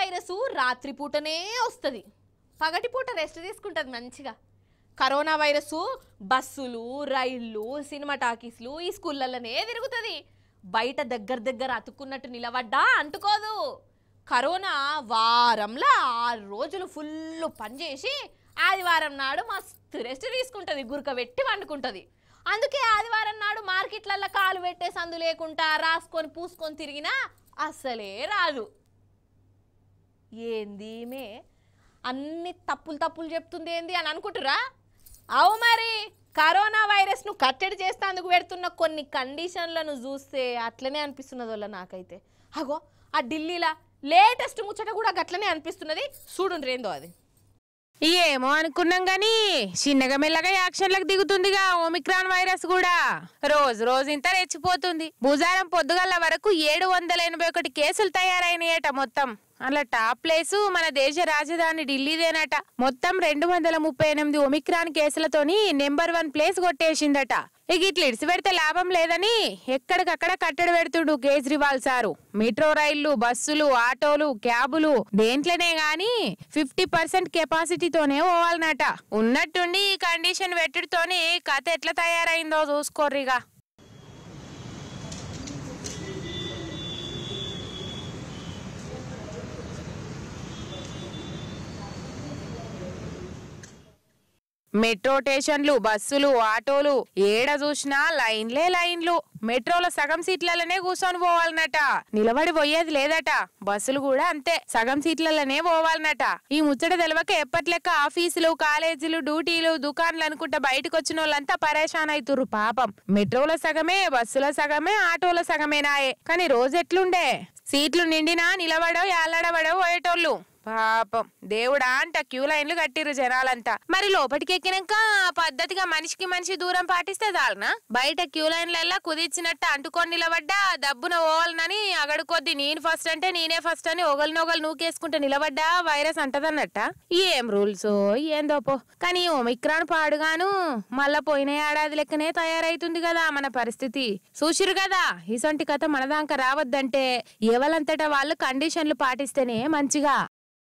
virus రాత్రిపూటనే వస్తుంది పగటిపూట rest తీసుకుంటుంది మంచిగా కరోనా వైరస్ బస్సులు రైళ్ళు సినిమా టాకీస్లు ఈ స్కూళ్ళలోనే తిరుగుతుంది బయట దగ్గర దగ్గర అతుక్కున్నట్టు నిలబడ్డా అంటుకోదు కరోనా వారంలో ఆరు రోజులు ఫుల్ పనిచేసి ఆదివారం నాడు మస్తు రెస్ట్ తీసుకుంటుంది గురకబెట్టి వండుకుంటుంది అందుకే ఆదివారం నాడు మార్కెట్లల్లో కాలు పెట్టే సందు లేకుండా రాసుకొని పూసుకొని తిరిగినా అసలే రాదు ఏంది మే అన్ని తప్పులు తప్పులు చెప్తుంది ఏంది అని అనుకుంటురా అవు మరి కరోనా వైరస్ను కట్టడి చేస్తేందుకు పెడుతున్న కొన్ని కండిషన్లను చూస్తే అట్లనే అనిపిస్తున్నది వల్ల నాకైతే అగో ఆ ఢిల్లీలా లేటెస్ట్ ముచ్చట కూడా గట్లనే అనిపిస్తున్నది చూడుండ్రి ఏందో అది ఏమో అనుకున్నాం గాని చిన్నగా మెల్లగా యాక్షన్లకు దిగుతుందిగా ఓమిక్రాన్ వైరస్ కూడా రోజు రోజు ఇంత రెచ్చిపోతుంది భుజారం పొద్దుగల్ల వరకు ఏడు వందల ఎనభై ఒకటి కేసులు తయారైనయట మొత్తం అలా టాప్ ప్లేసు మన దేశ రాజధాని ఢిల్లీదేనట మొత్తం రెండు వందల ముప్పై ఎనిమిది ఒమిక్రాన్ కేసులతోని నెంబర్ వన్ ప్లేస్ కొట్టేసిందట ఇక ఇట్లా ఇడిసి పెడితే లాభం లేదని ఎక్కడికక్కడ కట్టడి పెడుతుడు కేజ్రీవాల్ సారు మెట్రో రైళ్లు బస్సులు ఆటోలు క్యాబులు దేంట్లోనే గాని ఫిఫ్టీ పర్సెంట్ కెపాసిటీతోనే పోవాలన్నట ఉన్నట్టుండి ఈ కండిషన్ పెట్టుడుతోని కథ ఎట్లా తయారైందో చూసుకోర్రిగా మెట్రో స్టేషన్లు బస్సులు ఆటోలు ఏడ చూసినా లైన్లే లైన్లు మెట్రోలో సగం సీట్లలోనే కూర్చొని పోవాలనట నిలబడి పోయేది లేదట బస్సులు కూడా అంతే సగం సీట్లలోనే పోవాలనట ఈ ముచ్చట తెలవక ఎప్పట్లెక్క ఆఫీసులు కాలేజీలు డ్యూటీలు దుకాన్లు అనుకుంటా బయటకు వచ్చిన వాళ్ళంతా పరేషాన్ అవుతురు పాపం మెట్రోల సగమే బస్సుల సగమే ఆటోల సగమేనాయే కానీ ఎట్లుండే సీట్లు నిండినా నిలబడో ఎల్లడబడో పోయేటోళ్ళు పాపం దేవుడా అంట క్యూ లైన్లు కట్టిరు జనాలంతా మరి లోపలికి ఎక్కినాక పద్ధతిగా మనిషికి మనిషి దూరం పాటిస్తే చాలనా బయట క్యూ లైన్లల్లా కుదిర్చినట్టు అంటుకొని నిలబడ్డా దబ్బున ఓవాలనని అగడు కొద్ది నేను ఫస్ట్ అంటే నేనే ఫస్ట్ అని ఒకరినొకరు నూకేసుకుంటే నిలబడ్డా వైరస్ అంటదన్నట్ట ఏం రూల్స్ ఏందో పో కానీ ఒమిక్రాన్ పాడుగాను మళ్ళా పోయిన ఏడాది లెక్కనే తయారైతుంది కదా మన పరిస్థితి చూసిరు కదా ఇసొంటి కథ మనదాంక రావద్దంటే ఎవలంతటా వాళ్ళు కండిషన్లు పాటిస్తేనే మంచిగా